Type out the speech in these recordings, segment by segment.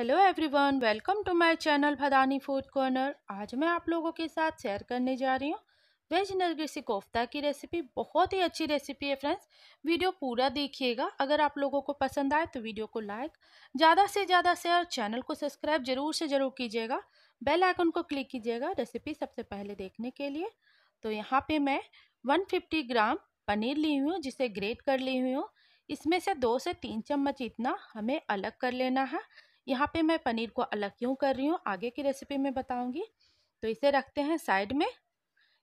hello everyone welcome to my channel Bhadani food corner आज मैं आप लोगों के साथ शेयर करने जा रही हूँ वेज नरगिसी कोफ्ता की रेसिपी बहुत ही अच्छी रेसिपी है फ्रेंड्स वीडियो पूरा देखिएगा अगर आप लोगों को पसंद आए तो वीडियो को लाइक ज़्यादा से ज़्यादा शेयर चैनल को सब्सक्राइब जरूर से ज़रूर कीजिएगा बेल आइकन को क्लिक कीजिएगा रेसिपी सबसे पहले देखने के लिए तो यहाँ पर मैं वन ग्राम पनीर ली हुई हूँ जिसे ग्रेट कर ली हुई हूँ इसमें से दो से तीन चम्मच इतना हमें अलग कर लेना है यहाँ पे मैं पनीर को अलग क्यों कर रही हूँ आगे की रेसिपी में बताऊँगी तो इसे रखते हैं साइड में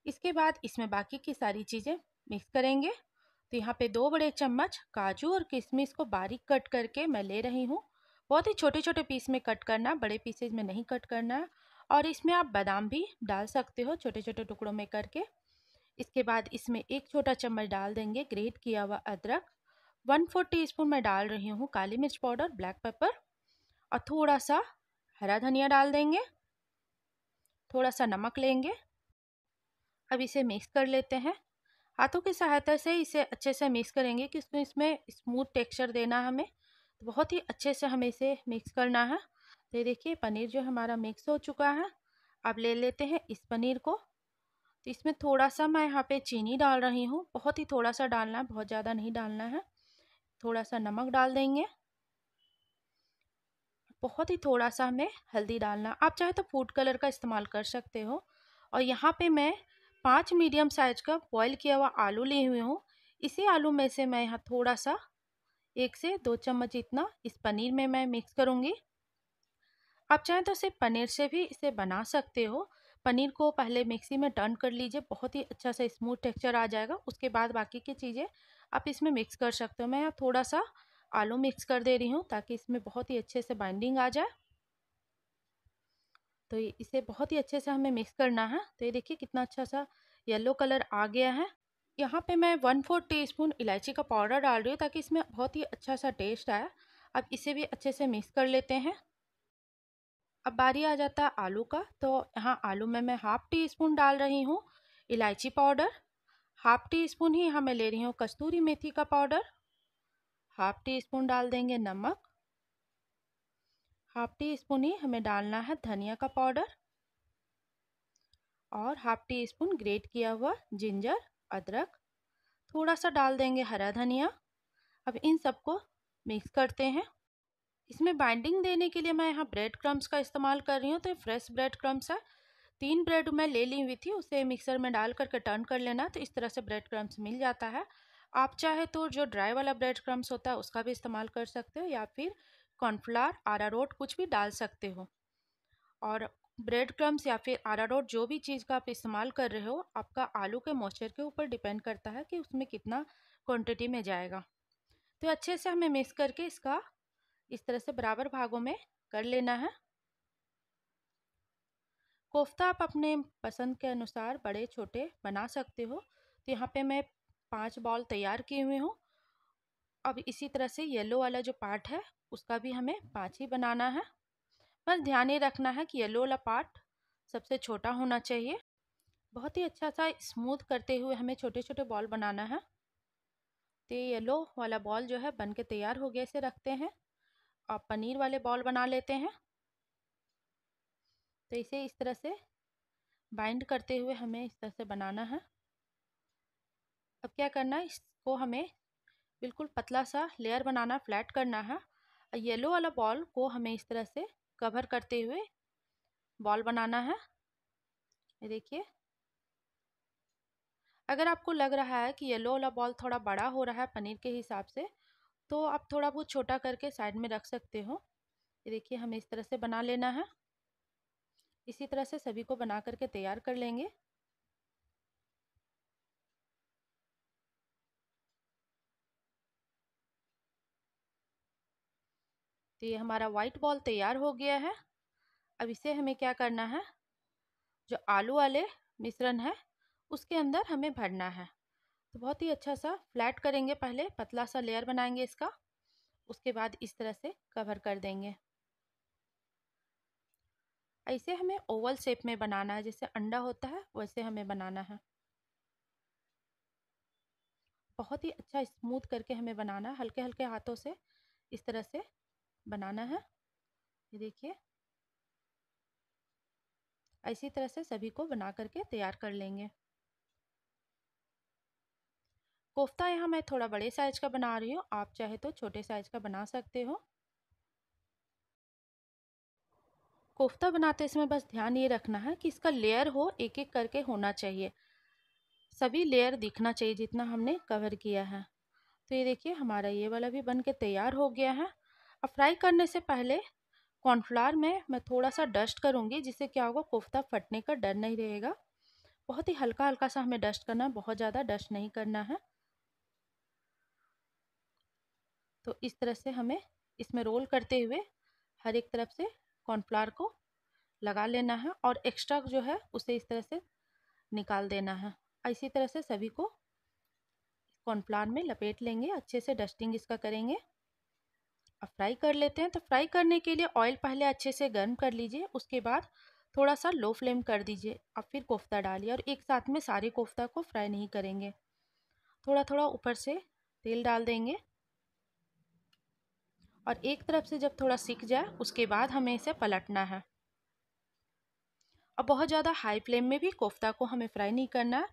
इसके बाद इसमें बाकी की सारी चीज़ें मिक्स करेंगे तो यहाँ पे दो बड़े चम्मच काजू और किशमिश को बारीक कट करके मैं ले रही हूँ बहुत ही छोटे छोटे पीस में कट करना बड़े पीसेज में नहीं कट करना और इसमें आप बादाम भी डाल सकते हो छोटे छोटे टुकड़ों में करके इसके बाद इसमें एक छोटा चम्मच डाल देंगे ग्रेट किया हुआ अदरक वन फोर टी स्पून मैं डाल रही हूँ काली मिर्च पाउडर ब्लैक पेपर और थोड़ा सा हरा धनिया डाल देंगे थोड़ा सा नमक लेंगे अब इसे मिक्स कर लेते हैं हाथों की सहायता से इसे अच्छे से मिक्स करेंगे कि इसमें इसमें स्मूथ टेक्सचर देना है हमें तो बहुत ही अच्छे से हमें इसे मिक्स करना है तो देखिए पनीर जो हमारा मिक्स हो चुका है अब ले लेते हैं इस पनीर को तो इसमें थोड़ा सा मैं यहाँ पे चीनी डाल रही हूँ बहुत ही थोड़ा सा डालना है बहुत ज़्यादा नहीं डालना है थोड़ा सा नमक डाल देंगे बहुत ही थोड़ा सा हमें हल्दी डालना आप चाहे तो फूड कलर का इस्तेमाल कर सकते हो और यहाँ पे मैं पाँच मीडियम साइज का बॉईल किया हुआ आलू लिए हुई हूँ इसी आलू में से मैं यहाँ थोड़ा सा एक से दो चम्मच इतना इस पनीर में मैं मिक्स करूँगी आप चाहें तो सिर्फ पनीर से भी इसे बना सकते हो पनीर को पहले मिक्सी में टर्न कर लीजिए बहुत ही अच्छा सा स्मूथ टेक्सचर आ जाएगा उसके बाद बाकी की चीज़ें आप इसमें मिक्स कर सकते हो मैं यहाँ थोड़ा सा आलू मिक्स कर दे रही हूँ ताकि इसमें बहुत ही अच्छे से बाइंडिंग आ जाए तो इसे बहुत ही अच्छे से हमें मिक्स करना है तो ये देखिए कितना अच्छा सा येलो कलर आ गया है यहाँ पे मैं वन फोर टी स्पून इलायची का पाउडर डाल रही हूँ ताकि इसमें बहुत ही अच्छा सा टेस्ट आए अब इसे भी अच्छे से मिक्स कर लेते हैं अब बारी आ जाता है आलू का तो यहाँ आलू में मैं हाफ़ टी स्पून डाल रही हूँ इलायची पाउडर हाफ़ टी स्पून ही हमें ले रही हूँ कस्तूरी मेथी का पाउडर हाफ टी स्पून डाल देंगे नमक हाफ टी स्पून ही हमें डालना है धनिया का पाउडर और हाफ टी स्पून ग्रेट किया हुआ जिंजर अदरक थोड़ा सा डाल देंगे हरा धनिया अब इन सबको मिक्स करते हैं इसमें बाइंडिंग देने के लिए मैं यहाँ ब्रेड क्रम्स का इस्तेमाल कर रही हूँ तो फ्रेश ब्रेड क्रम्स है तीन ब्रेड मैं ले ली हुई थी उसे मिक्सर में डाल करके टर्न कर लेना तो इस तरह से ब्रेड क्रम्स मिल जाता है आप चाहे तो जो ड्राई वाला ब्रेड क्रम्स होता है उसका भी इस्तेमाल कर सकते हो या फिर कॉर्नफ्लावर आरारोट कुछ भी डाल सकते हो और ब्रेड क्रम्स या फिर आरारोट जो भी चीज़ का आप इस्तेमाल कर रहे हो आपका आलू के मॉइस्चर के ऊपर डिपेंड करता है कि उसमें कितना क्वांटिटी में जाएगा तो अच्छे से हमें मिक्स करके इसका इस तरह से बराबर भागों में कर लेना है कोफ्ता आप अपने पसंद के अनुसार बड़े छोटे बना सकते हो तो यहाँ पे मैं पांच बॉल तैयार किए हुए हों अब इसी तरह से येलो वाला जो पार्ट है उसका भी हमें पाँच ही बनाना है बस ध्यान ही रखना है कि येलो वाला पार्ट सबसे छोटा होना चाहिए बहुत ही अच्छा सा स्मूथ करते हुए हमें छोटे छोटे बॉल बनाना है तो येलो वाला बॉल जो है बन के तैयार हो गया इसे रखते हैं और पनीर वाले बॉल बना लेते हैं तो इसे इस तरह से बाइंड करते हुए हमें इस तरह से बनाना है अब क्या करना है इसको हमें बिल्कुल पतला सा लेयर बनाना फ्लैट करना है येलो वाला बॉल को हमें इस तरह से कवर करते हुए बॉल बनाना है ये देखिए अगर आपको लग रहा है कि येलो वाला बॉल थोड़ा बड़ा हो रहा है पनीर के हिसाब से तो आप थोड़ा बहुत छोटा करके साइड में रख सकते हो ये देखिए हमें इस तरह से बना लेना है इसी तरह से सभी को बना करके तैयार कर लेंगे तो ये हमारा वाइट बॉल तैयार हो गया है अब इसे हमें क्या करना है जो आलू वाले मिश्रण है उसके अंदर हमें भरना है तो बहुत ही अच्छा सा फ्लैट करेंगे पहले पतला सा लेयर बनाएंगे इसका उसके बाद इस तरह से कवर कर देंगे ऐसे हमें ओवल शेप में बनाना है जैसे अंडा होता है वैसे हमें बनाना है बहुत ही अच्छा स्मूथ करके हमें बनाना है हल्के हल्के हाथों से इस तरह से बनाना है ये देखिए इसी तरह से सभी को बना करके तैयार कर लेंगे कोफ्ता यहाँ मैं थोड़ा बड़े साइज का बना रही हूँ आप चाहे तो छोटे साइज का बना सकते हो कोफ्ता बनाते समय बस ध्यान ये रखना है कि इसका लेयर हो एक एक करके होना चाहिए सभी लेयर दिखना चाहिए जितना हमने कवर किया है तो ये देखिए हमारा ये वाला भी बन के तैयार हो गया है अब फ्राई करने से पहले कॉर्नफ्लावर में मैं थोड़ा सा डस्ट करूँगी जिससे क्या होगा कोफ्ता फटने का डर नहीं रहेगा बहुत ही हल्का हल्का सा हमें डस्ट करना है बहुत ज़्यादा डस्ट नहीं करना है तो इस तरह से हमें इसमें रोल करते हुए हर एक तरफ से कॉर्नफ्लावर को लगा लेना है और एक्स्ट्रा जो है उसे इस तरह से निकाल देना है इसी तरह से सभी को कॉर्नफ्लावर में लपेट लेंगे अच्छे से डस्टिंग इसका करेंगे अब फ्राई कर लेते हैं तो फ्राई करने के लिए ऑयल पहले अच्छे से गर्म कर लीजिए उसके बाद थोड़ा सा लो फ्लेम कर दीजिए अब फिर कोफ्ता डालिए और एक साथ में सारे कोफ्ता को फ्राई नहीं करेंगे थोड़ा थोड़ा ऊपर से तेल डाल देंगे और एक तरफ से जब थोड़ा सीख जाए उसके बाद हमें इसे पलटना है अब बहुत ज़्यादा हाई फ्लेम में भी कोफ्ता को हमें फ्राई नहीं करना है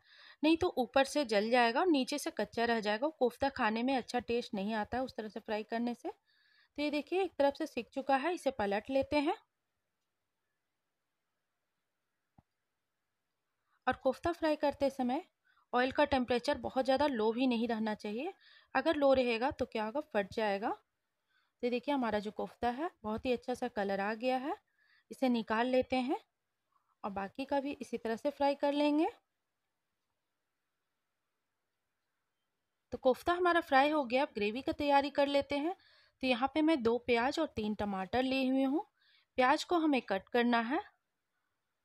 नहीं तो ऊपर से जल जाएगा और नीचे से कच्चा रह जाएगा कोफ्ता खाने में अच्छा टेस्ट नहीं आता है उस तरह से फ्राई करने से तो ये देखिए एक तरफ से सीख चुका है इसे पलट लेते हैं और कोफ्ता फ्राई करते समय ऑयल का टेम्परेचर बहुत ज़्यादा लो भी नहीं रहना चाहिए अगर लो रहेगा तो क्या होगा फट जाएगा तो देखिए हमारा जो कोफ्ता है बहुत ही अच्छा सा कलर आ गया है इसे निकाल लेते हैं और बाकी का भी इसी तरह से फ्राई कर लेंगे तो कोफ्ता हमारा फ्राई हो गया अब ग्रेवी का तैयारी कर लेते हैं तो यहाँ पे मैं दो प्याज और तीन टमाटर लिए हुए हूँ प्याज को हमें कट करना है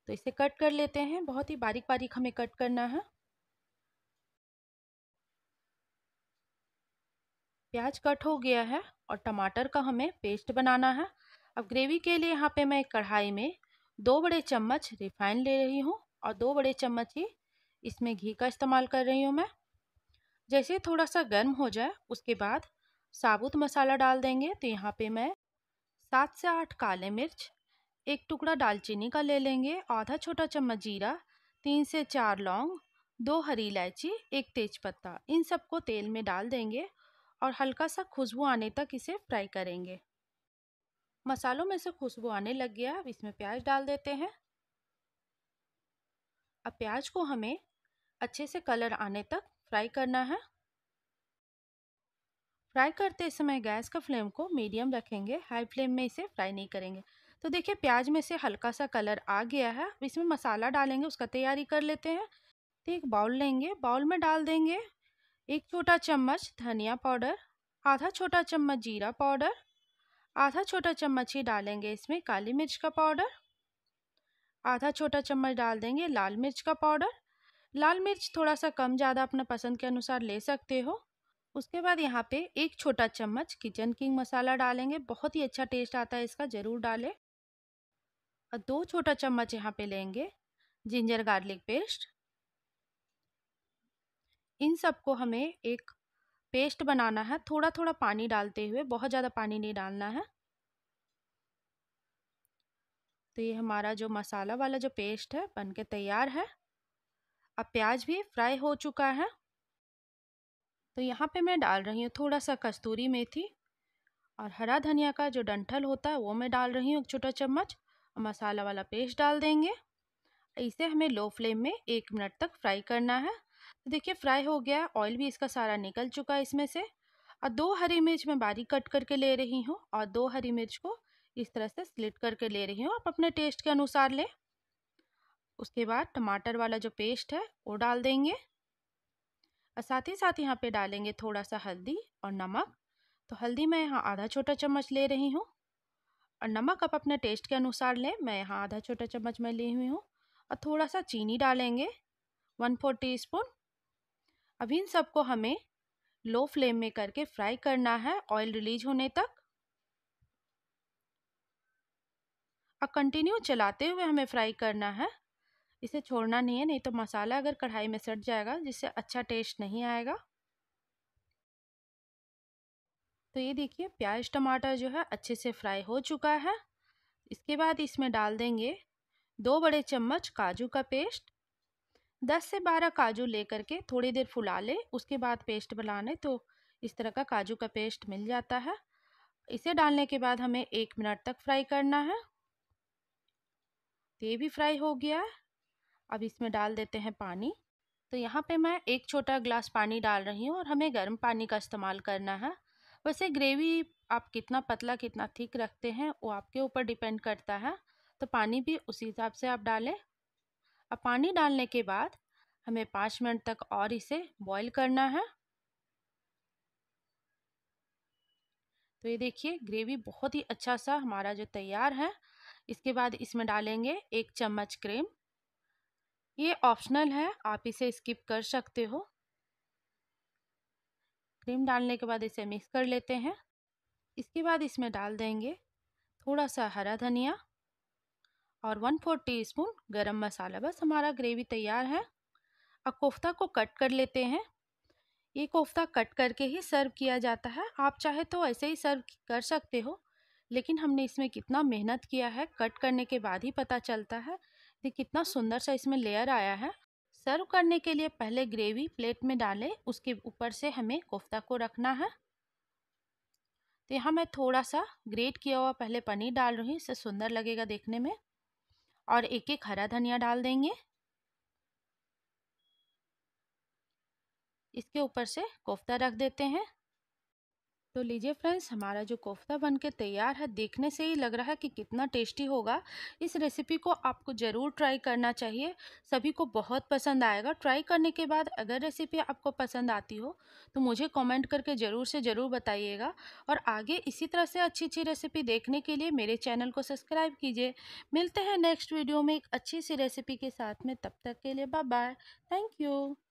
तो इसे कट कर लेते हैं बहुत ही बारीक बारीक हमें कट करना है प्याज कट हो गया है और टमाटर का हमें पेस्ट बनाना है अब ग्रेवी के लिए यहाँ पे मैं कढ़ाई में दो बड़े चम्मच रिफाइन ले रही हूँ और दो बड़े चम्मच ही इसमें घी का इस्तेमाल कर रही हूँ मैं जैसे थोड़ा सा गर्म हो जाए उसके बाद साबुत मसाला डाल देंगे तो यहाँ पे मैं सात से आठ काले मिर्च एक टुकड़ा दालचीनी का ले लेंगे आधा छोटा चम्मच जीरा तीन से चार लौंग दो हरी इलायची एक तेज़पत्ता इन सबको तेल में डाल देंगे और हल्का सा खुशबू आने तक इसे फ्राई करेंगे मसालों में से खुशबू आने लग गया अब इसमें प्याज डाल देते हैं अब प्याज को हमें अच्छे से कलर आने तक फ्राई करना है फ्राई करते समय गैस का फ्लेम को मीडियम रखेंगे हाई फ्लेम में इसे फ्राई नहीं करेंगे तो देखिए प्याज में से हल्का सा कलर आ गया है इसमें मसाला डालेंगे उसका तैयारी कर लेते हैं तो एक बाउल लेंगे बाउल में डाल देंगे एक छोटा चम्मच धनिया पाउडर आधा छोटा चम्मच जीरा पाउडर आधा छोटा चम्मच ही डालेंगे इसमें काली मिर्च का पाउडर आधा छोटा चम्मच डाल देंगे लाल मिर्च का पाउडर लाल मिर्च थोड़ा सा कम ज़्यादा अपने पसंद के अनुसार ले सकते हो उसके बाद यहाँ पे एक छोटा चम्मच किचन किंग मसाला डालेंगे बहुत ही अच्छा टेस्ट आता है इसका ज़रूर डालें और दो छोटा चम्मच यहाँ पे लेंगे जिंजर गार्लिक पेस्ट इन सबको हमें एक पेस्ट बनाना है थोड़ा थोड़ा पानी डालते हुए बहुत ज़्यादा पानी नहीं डालना है तो ये हमारा जो मसाला वाला जो पेस्ट है बन के तैयार है अब प्याज भी फ्राई हो चुका है तो यहाँ पे मैं डाल रही हूँ थोड़ा सा कस्तूरी मेथी और हरा धनिया का जो डंठल होता है वो मैं डाल रही हूँ एक छोटा चम्मच और मसाला वाला पेस्ट डाल देंगे इसे हमें लो फ्लेम में एक मिनट तक फ्राई करना है तो देखिए फ्राई हो गया ऑयल भी इसका सारा निकल चुका है इसमें से और दो हरी मिर्च मैं बारीक कट करके ले रही हूँ और दो हरी मिर्च को इस तरह से स्लिट करके ले रही हूँ आप अपने टेस्ट के अनुसार लें उसके बाद टमाटर वाला जो पेस्ट है वो डाल देंगे और साथ ही साथ यहाँ पे डालेंगे थोड़ा सा हल्दी और नमक तो हल्दी मैं यहाँ आधा छोटा चम्मच ले रही हूँ और नमक आप अपने टेस्ट के अनुसार लें मैं यहाँ आधा छोटा चम्मच में ली हुई हूँ और थोड़ा सा चीनी डालेंगे वन फोर टी स्पून अब इन सबको हमें लो फ्लेम में करके फ्राई करना है ऑयल रिलीज होने तक और कंटिन्यू चलाते हुए हमें फ्राई करना है इसे छोड़ना नहीं है नहीं तो मसाला अगर कढ़ाई में सट जाएगा जिससे अच्छा टेस्ट नहीं आएगा तो ये देखिए प्याज टमाटर जो है अच्छे से फ्राई हो चुका है इसके बाद इसमें डाल देंगे दो बड़े चम्मच काजू का पेस्ट दस से बारह काजू लेकर के थोड़ी देर फुला लें उसके बाद पेस्ट बना लें तो इस तरह का काजू का पेस्ट मिल जाता है इसे डालने के बाद हमें एक मिनट तक फ्राई करना है तो ये भी फ्राई हो गया है अब इसमें डाल देते हैं पानी तो यहाँ पे मैं एक छोटा ग्लास पानी डाल रही हूँ और हमें गर्म पानी का इस्तेमाल करना है वैसे ग्रेवी आप कितना पतला कितना ठीक रखते हैं वो आपके ऊपर डिपेंड करता है तो पानी भी उसी हिसाब से आप डालें अब पानी डालने के बाद हमें पाँच मिनट तक और इसे बॉईल करना है तो ये देखिए ग्रेवी बहुत ही अच्छा सा हमारा जो तैयार है इसके बाद इसमें डालेंगे एक चम्मच क्रीम ये ऑप्शनल है आप इसे स्किप कर सकते हो क्रीम डालने के बाद इसे मिक्स कर लेते हैं इसके बाद इसमें डाल देंगे थोड़ा सा हरा धनिया और वन फोर टी स्पून गर्म मसाला बस हमारा ग्रेवी तैयार है अब कोफ्ता को कट कर लेते हैं ये कोफ्ता कट करके ही सर्व किया जाता है आप चाहे तो ऐसे ही सर्व कर सकते हो लेकिन हमने इसमें कितना मेहनत किया है कट करने के बाद ही पता चलता है देखिए कितना सुंदर सा इसमें लेयर आया है सर्व करने के लिए पहले ग्रेवी प्लेट में डालें उसके ऊपर से हमें कोफ्ता को रखना है तो यहाँ मैं थोड़ा सा ग्रेट किया हुआ पहले पनीर डाल रही हूँ इससे सुंदर लगेगा देखने में और एक एक हरा धनिया डाल देंगे इसके ऊपर से कोफ्ता रख देते हैं तो लीजिए फ्रेंड्स हमारा जो कोफ्ता बन के तैयार है देखने से ही लग रहा है कि कितना टेस्टी होगा इस रेसिपी को आपको ज़रूर ट्राई करना चाहिए सभी को बहुत पसंद आएगा ट्राई करने के बाद अगर रेसिपी आपको पसंद आती हो तो मुझे कमेंट करके ज़रूर से ज़रूर बताइएगा और आगे इसी तरह से अच्छी अच्छी रेसिपी देखने के लिए मेरे चैनल को सब्सक्राइब कीजिए मिलते हैं नेक्स्ट वीडियो में एक अच्छी सी रेसिपी के साथ में तब तक के लिए बाय बाय थैंक यू